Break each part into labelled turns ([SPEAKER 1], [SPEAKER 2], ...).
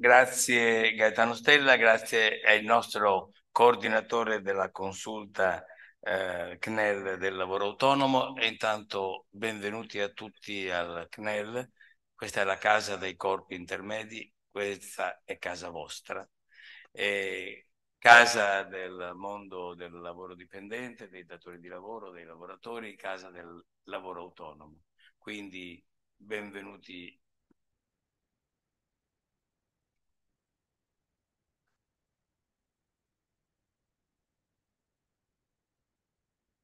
[SPEAKER 1] Grazie Gaetano Stella, grazie al nostro coordinatore della consulta eh, CNEL del lavoro autonomo e intanto benvenuti a tutti al CNEL. Questa è la casa dei corpi intermedi, questa è casa vostra, è casa del mondo del lavoro dipendente, dei datori di lavoro, dei lavoratori, casa del lavoro autonomo. Quindi benvenuti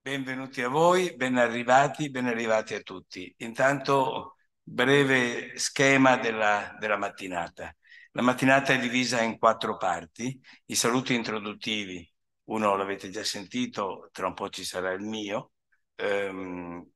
[SPEAKER 1] Benvenuti a voi, ben arrivati, ben arrivati a tutti. Intanto breve schema della, della, mattinata. La mattinata è divisa in quattro parti. I saluti introduttivi, uno l'avete già sentito, tra un po' ci sarà il mio. Ehm,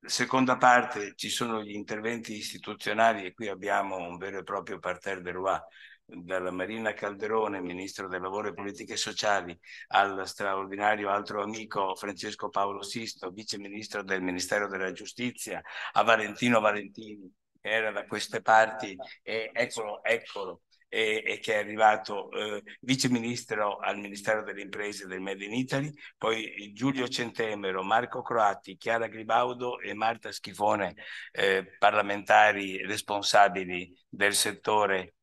[SPEAKER 1] seconda parte ci sono gli interventi istituzionali e qui abbiamo un vero e proprio parterre de loi dalla Marina Calderone, ministro del lavoro e politiche sociali, al straordinario altro amico Francesco Paolo Sisto, vice ministro del Ministero della Giustizia, a Valentino Valentini, che era da queste parti, e eccolo, eccolo, e, e, che è arrivato eh, vice ministro al Ministero delle Imprese del Made in Italy, poi Giulio Centemero, Marco Croatti, Chiara Gribaudo e Marta Schifone, eh, parlamentari responsabili del settore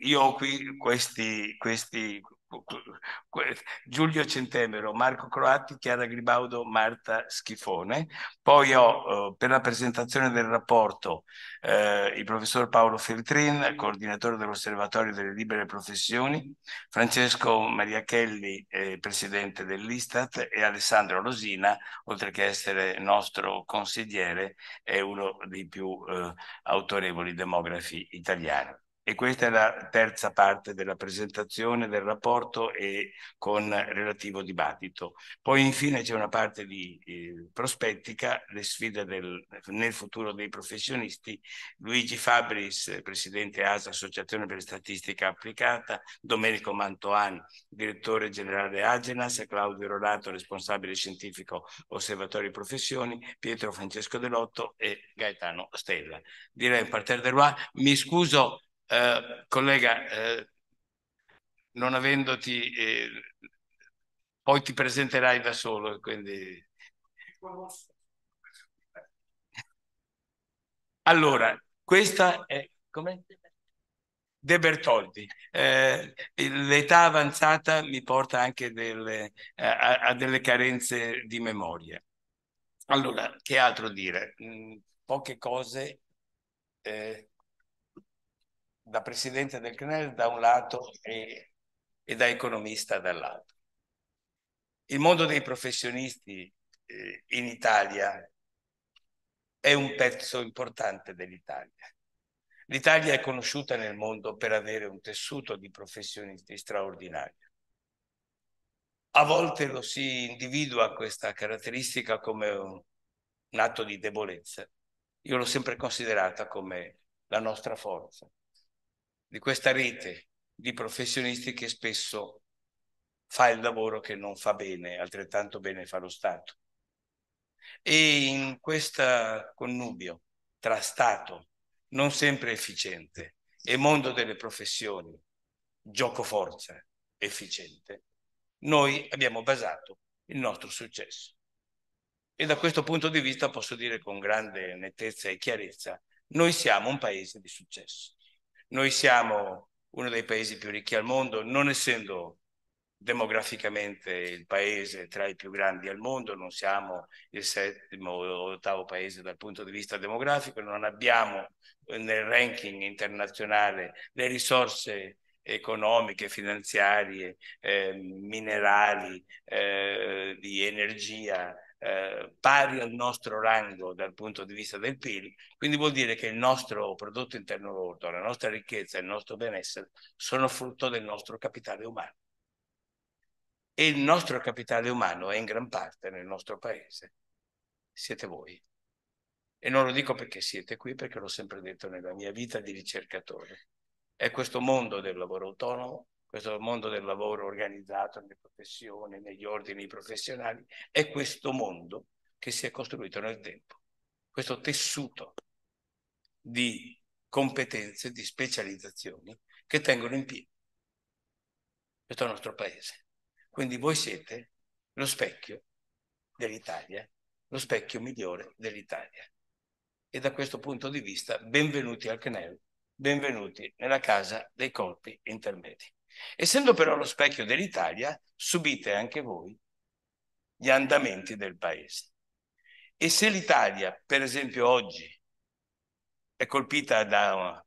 [SPEAKER 1] io ho qui questi, questi Giulio Centemero, Marco Croatti, Chiara Gribaudo, Marta Schifone. Poi ho eh, per la presentazione del rapporto eh, il professor Paolo Feltrin, coordinatore dell'Osservatorio delle Libere Professioni, Francesco Mariachelli, eh, presidente dell'Istat, e Alessandro Rosina, oltre che essere nostro consigliere, è uno dei più eh, autorevoli demografi italiani. E questa è la terza parte della presentazione del rapporto e con relativo dibattito. Poi infine c'è una parte di eh, prospettica, le sfide del, nel futuro dei professionisti. Luigi Fabris, presidente ASA, Associazione per Statistica Applicata, Domenico Mantoan, direttore generale Agenas, Claudio Rolato, responsabile scientifico Osservatorio Professioni, Pietro Francesco Delotto e Gaetano Stella. Direi un parterre de roi. Mi scuso eh, collega, eh, non avendoti, eh, poi ti presenterai da solo, quindi... Allora, questa è... Come? De Bertoldi. Eh, l'età avanzata mi porta anche delle, eh, a, a, delle carenze di memoria. Allora, che altro dire? Mm, poche cose eh, da presidente del CNEL da un lato e, e da economista dall'altro. Il mondo dei professionisti eh, in Italia è un pezzo importante dell'Italia. L'Italia è conosciuta nel mondo per avere un tessuto di professionisti straordinario. A volte lo si individua questa caratteristica come un, un atto di debolezza. Io l'ho sempre considerata come la nostra forza di questa rete di professionisti che spesso fa il lavoro che non fa bene, altrettanto bene fa lo Stato. E in questo connubio tra Stato non sempre efficiente e mondo delle professioni, gioco forza efficiente, noi abbiamo basato il nostro successo. E da questo punto di vista posso dire con grande nettezza e chiarezza, noi siamo un paese di successo. Noi siamo uno dei paesi più ricchi al mondo, non essendo demograficamente il paese tra i più grandi al mondo, non siamo il settimo o ottavo paese dal punto di vista demografico, non abbiamo nel ranking internazionale le risorse economiche, finanziarie, eh, minerali, eh, di energia eh, pari al nostro rango dal punto di vista del PIL, quindi vuol dire che il nostro prodotto interno lordo, la nostra ricchezza, e il nostro benessere sono frutto del nostro capitale umano. E il nostro capitale umano è in gran parte nel nostro paese. Siete voi. E non lo dico perché siete qui, perché l'ho sempre detto nella mia vita di ricercatore. È questo mondo del lavoro autonomo questo mondo del lavoro organizzato nelle professioni, negli ordini professionali, è questo mondo che si è costruito nel tempo, questo tessuto di competenze, di specializzazioni che tengono in piedi questo nostro paese. Quindi voi siete lo specchio dell'Italia, lo specchio migliore dell'Italia. E da questo punto di vista, benvenuti al CNEL, benvenuti nella casa dei corpi intermedi. Essendo però lo specchio dell'Italia, subite anche voi gli andamenti del paese. E se l'Italia, per esempio oggi, è colpita da, una,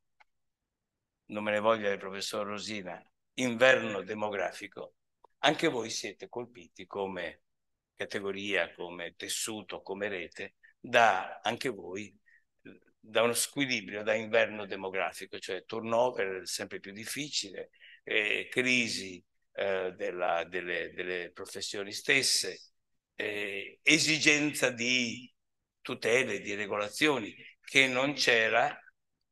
[SPEAKER 1] non me ne voglia il professor Rosina, inverno demografico, anche voi siete colpiti come categoria, come tessuto, come rete, da anche voi da uno squilibrio da inverno demografico, cioè turnover sempre più difficile, eh, crisi eh, della, delle, delle, professioni stesse, eh, esigenza di tutele, di regolazioni che non c'era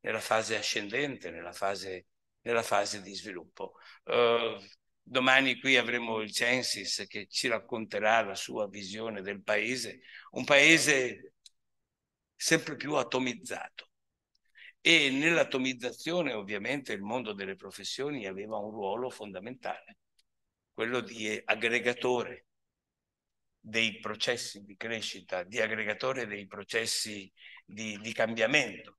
[SPEAKER 1] nella fase ascendente, nella fase, nella fase di sviluppo. Uh, domani qui avremo il Censis che ci racconterà la sua visione del paese, un paese sempre più atomizzato, e nell'atomizzazione ovviamente il mondo delle professioni aveva un ruolo fondamentale, quello di aggregatore dei processi di crescita, di aggregatore dei processi di, di cambiamento.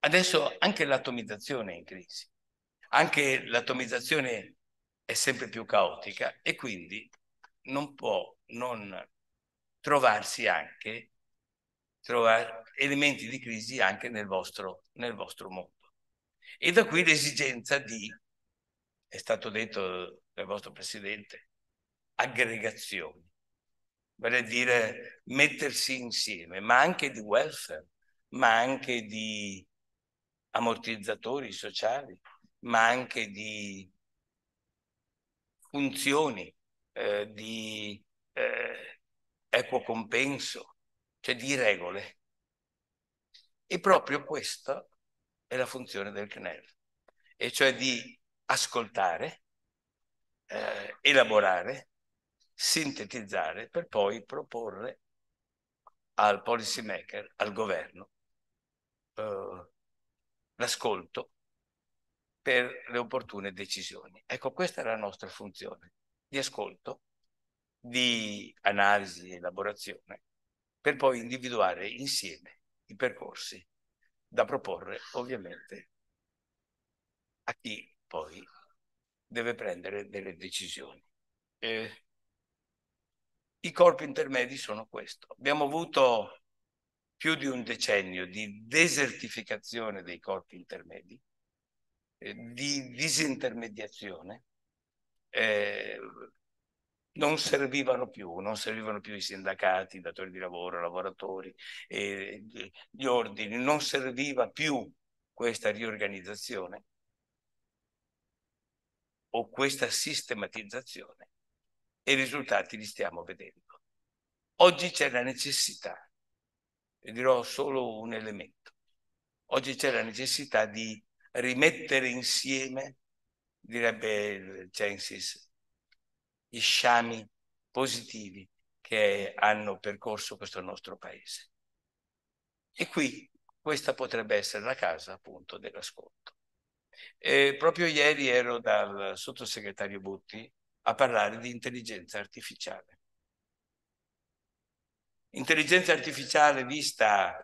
[SPEAKER 1] Adesso anche l'atomizzazione è in crisi, anche l'atomizzazione è sempre più caotica e quindi non può non trovarsi anche trovar, elementi di crisi anche nel vostro, nel vostro mondo. E da qui l'esigenza di, è stato detto dal vostro Presidente, aggregazioni, vale a dire mettersi insieme, ma anche di welfare, ma anche di ammortizzatori sociali, ma anche di funzioni, eh, di eh, equo compenso, cioè di regole e proprio questa è la funzione del CNEL, e cioè di ascoltare, eh, elaborare, sintetizzare per poi proporre al policy maker, al governo, eh, l'ascolto per le opportune decisioni. Ecco, questa è la nostra funzione di ascolto, di analisi, elaborazione, per poi individuare insieme i percorsi da proporre ovviamente a chi poi deve prendere delle decisioni. Eh, I corpi intermedi sono questo. Abbiamo avuto più di un decennio di desertificazione dei corpi intermedi, eh, di disintermediazione, eh, non servivano più, non servivano più i sindacati, i datori di lavoro, i lavoratori, eh, gli ordini, non serviva più questa riorganizzazione o questa sistematizzazione e i risultati li stiamo vedendo. Oggi c'è la necessità, e dirò solo un elemento, oggi c'è la necessità di rimettere insieme, direbbe il Censis, gli sciami positivi che hanno percorso questo nostro paese. E qui questa potrebbe essere la casa appunto dell'ascolto. E proprio ieri ero dal sottosegretario Butti a parlare di intelligenza artificiale. Intelligenza artificiale vista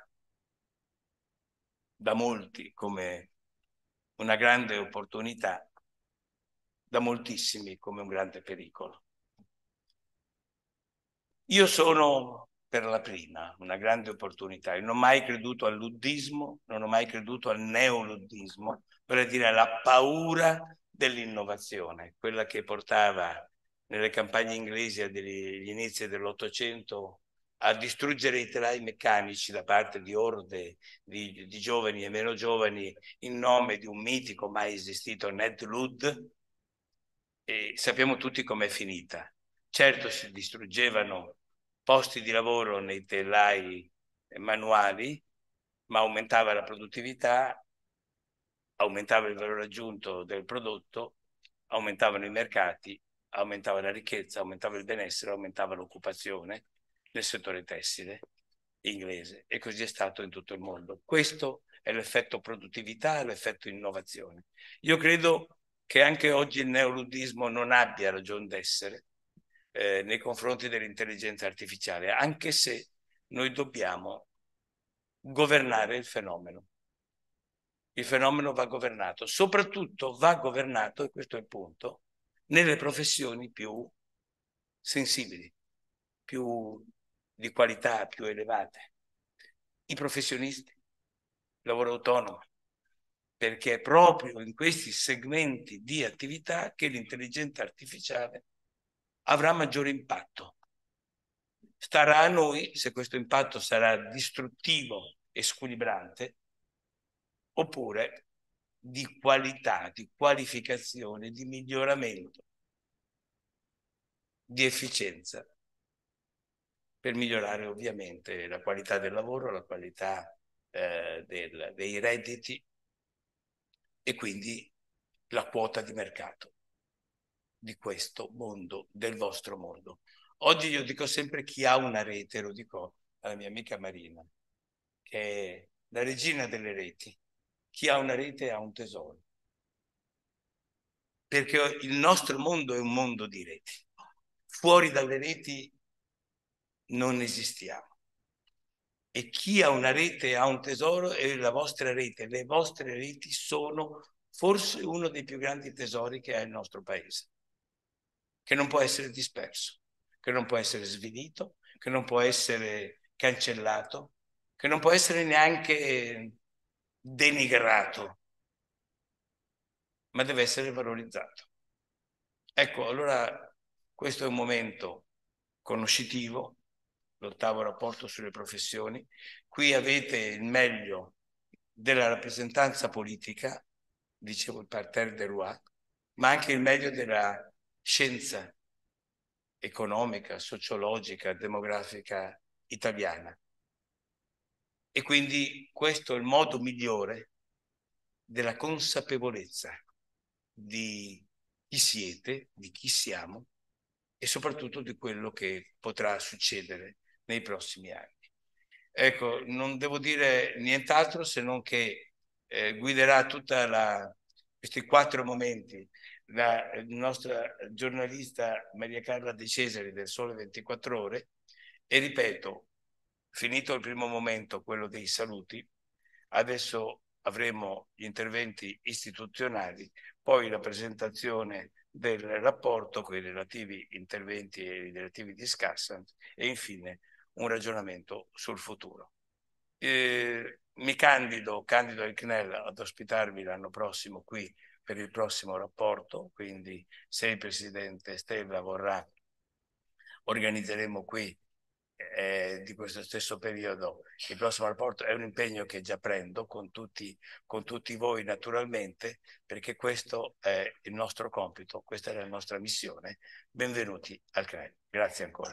[SPEAKER 1] da molti come una grande opportunità, da moltissimi come un grande pericolo. Io sono per la prima una grande opportunità. Io non ho mai creduto al luddismo, non ho mai creduto al neoluddismo, vale dire alla paura dell'innovazione, quella che portava nelle campagne inglesi agli inizi dell'Ottocento a distruggere i telai meccanici da parte di orde di, di giovani e meno giovani in nome di un mitico mai esistito Ned Ludd, e sappiamo tutti com'è finita. Certo si distruggevano posti di lavoro nei telai manuali, ma aumentava la produttività, aumentava il valore aggiunto del prodotto, aumentavano i mercati, aumentava la ricchezza, aumentava il benessere, aumentava l'occupazione nel settore tessile inglese e così è stato in tutto il mondo. Questo è l'effetto produttività, l'effetto innovazione. Io credo che anche oggi il neoludismo non abbia ragione d'essere eh, nei confronti dell'intelligenza artificiale, anche se noi dobbiamo governare il fenomeno. Il fenomeno va governato, soprattutto va governato, e questo è il punto, nelle professioni più sensibili, più di qualità, più elevate. I professionisti, il lavoro autonomo, perché è proprio in questi segmenti di attività che l'intelligenza artificiale avrà maggiore impatto. Starà a noi se questo impatto sarà distruttivo e squilibrante oppure di qualità, di qualificazione, di miglioramento, di efficienza, per migliorare ovviamente la qualità del lavoro, la qualità eh, del, dei redditi e quindi la quota di mercato di questo mondo, del vostro mondo. Oggi io dico sempre chi ha una rete, lo dico alla mia amica Marina, che è la regina delle reti. Chi ha una rete ha un tesoro. Perché il nostro mondo è un mondo di reti. Fuori dalle reti non esistiamo e chi ha una rete ha un tesoro e la vostra rete, le vostre reti sono forse uno dei più grandi tesori che ha il nostro paese, che non può essere disperso, che non può essere svinito, che non può essere cancellato, che non può essere neanche denigrato, ma deve essere valorizzato. Ecco, allora questo è un momento conoscitivo, l'ottavo rapporto sulle professioni. Qui avete il meglio della rappresentanza politica, dicevo il parterre de Rouen, ma anche il meglio della scienza economica, sociologica, demografica italiana. E quindi questo è il modo migliore della consapevolezza di chi siete, di chi siamo e soprattutto di quello che potrà succedere nei prossimi anni. Ecco, non devo dire nient'altro se non che eh, guiderà tutta questi quattro momenti la nostra giornalista Maria Carla De Cesare del Sole 24 Ore e ripeto, finito il primo momento, quello dei saluti, adesso avremo gli interventi istituzionali, poi la presentazione del rapporto con i relativi interventi e i relativi discussant e infine un ragionamento sul futuro. Eh, mi candido, candido il CNEL ad ospitarvi l'anno prossimo qui per il prossimo rapporto, quindi se il Presidente Stella vorrà organizzeremo qui eh, di questo stesso periodo il prossimo rapporto è un impegno che già prendo con tutti, con tutti voi naturalmente perché questo è il nostro compito, questa è la nostra missione. Benvenuti al CNEL. Grazie ancora.